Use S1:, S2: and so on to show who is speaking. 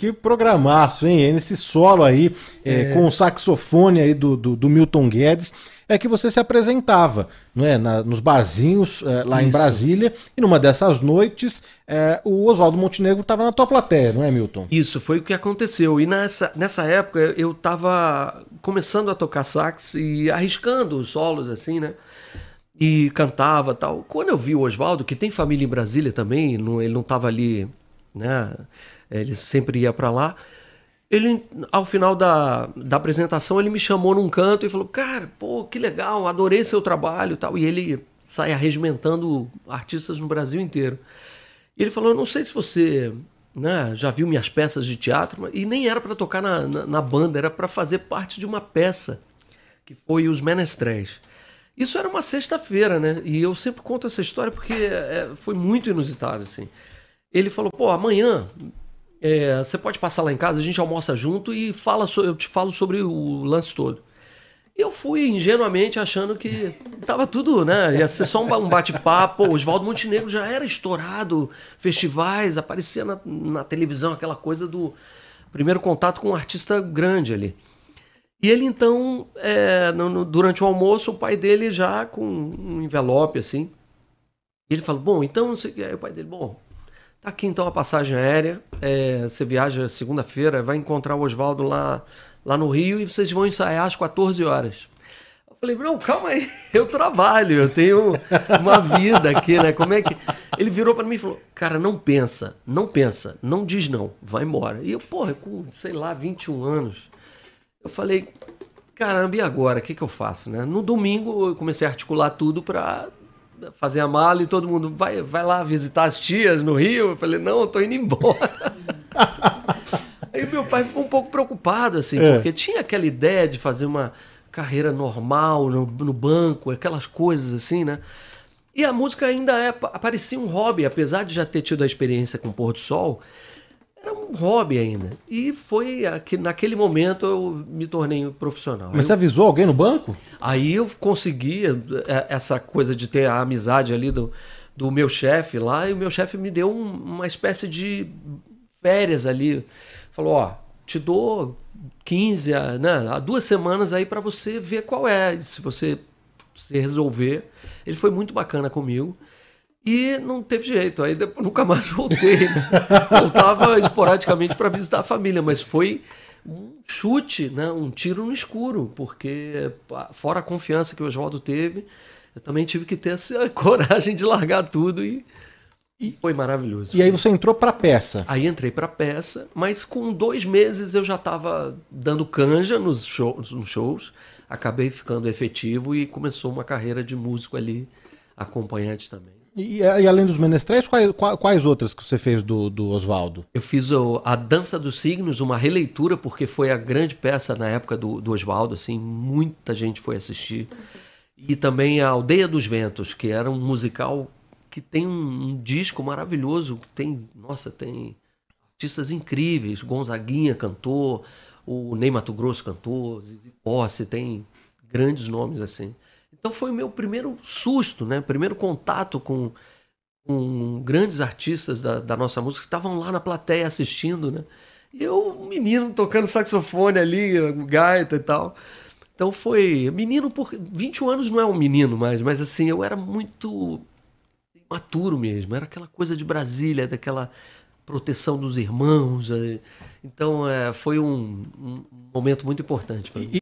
S1: que programaço, hein? É nesse solo aí, é, é... com o saxofone aí do, do, do, Milton Guedes, é que você se apresentava, não é? Na, nos barzinhos é, lá Isso. em Brasília, e numa dessas noites, é, o Oswaldo Montenegro estava na tua plateia, não é, Milton? Isso, foi o que aconteceu. E nessa, nessa época eu estava começando a tocar sax e arriscando os solos, assim, né? e cantava tal. Quando eu vi o Oswaldo, que tem família em Brasília também, não, ele não estava ali, né? ele sempre ia para lá. Ele, ao final da, da apresentação, ele me chamou num canto e falou: Cara, pô, que legal, adorei seu trabalho tal. E ele sai arregimentando artistas no Brasil inteiro. E ele falou: Eu não sei se você né, já viu minhas peças de teatro, e nem era para tocar na, na, na banda, era para fazer parte de uma peça, que foi Os Menestréis. Isso era uma sexta-feira, né? E eu sempre conto essa história porque é, foi muito inusitado, assim. Ele falou, pô, amanhã é, você pode passar lá em casa, a gente almoça junto e fala so, eu te falo sobre o lance todo. Eu fui ingenuamente achando que tava tudo, né? Ia ser só um bate-papo. Oswaldo Montenegro já era estourado, festivais, aparecia na, na televisão aquela coisa do primeiro contato com um artista grande ali. E ele então, é, no, no, durante o almoço, o pai dele já com um envelope assim. Ele falou: Bom, então, o pai dele, bom, Tá aqui então a passagem aérea. É, você viaja segunda-feira, vai encontrar o Oswaldo lá, lá no Rio e vocês vão ensaiar às 14 horas. Eu falei, não, calma aí, eu trabalho, eu tenho uma vida aqui, né? Como é que. Ele virou para mim e falou, cara, não pensa, não pensa, não diz não, vai embora. E eu, porra, com, sei lá, 21 anos, eu falei, caramba, e agora? O que, que eu faço, né? No domingo eu comecei a articular tudo para fazer a mala e todo mundo vai, vai lá visitar as tias no Rio. Eu falei, não, eu tô indo embora. Aí meu pai ficou um pouco preocupado, assim, é. porque tinha aquela ideia de fazer uma carreira normal no, no, banco, aquelas coisas assim, né? E a música ainda é, parecia um hobby, apesar de já ter tido a experiência com o Pôr do Sol, era um hobby ainda. E foi aqui, naquele momento eu me tornei profissional. Mas você avisou alguém no banco? Aí eu consegui eh, essa coisa de ter a amizade ali do, do meu chefe lá, e o meu chefe me deu um, uma espécie de férias ali. Falou: Ó, te dou 15 a, eh, né, a duas semanas aí para você ver qual é, se você se resolver. Ele foi muito bacana comigo. E não teve jeito, aí depois, nunca mais voltei. Voltava esporadicamente para visitar a família, mas foi um chute, né? um tiro no escuro, porque fora a confiança que o Oswaldo teve, eu também tive que ter essa coragem de largar tudo e, e foi maravilhoso. E aí você entrou para peça? Aí entrei para peça, mas com dois meses eu já estava dando canja nos, shows nos shows, acabei ficando efetivo e começou uma carreira de músico ali, acompanhante também. E, e além dos menestréis, quais, quais, outras que você fez do, do Oswaldo? Eu fiz o, a Dança dos Signos, uma releitura, porque foi a grande peça na época do, do Oswaldo, assim, muita gente foi assistir. E também a Aldeia dos Ventos, que era um musical que tem um, um disco maravilhoso, tem, nossa, tem artistas incríveis, Gonzaguinha cantou, o Ney Mato Grosso cantou, Zizi Posse, tem grandes nomes assim. Então foi o meu primeiro susto, né? Primeiro contato com, com grandes artistas da, da nossa música que estavam lá na plateia assistindo, né? E eu, menino tocando saxofone ali, gaita e tal. Então foi. Menino, por 21 anos não é um menino mais, mas assim, eu era muito maturo mesmo. Era aquela coisa de Brasília, daquela proteção dos irmãos. Eh. Então é, foi um, um, momento muito importante. E,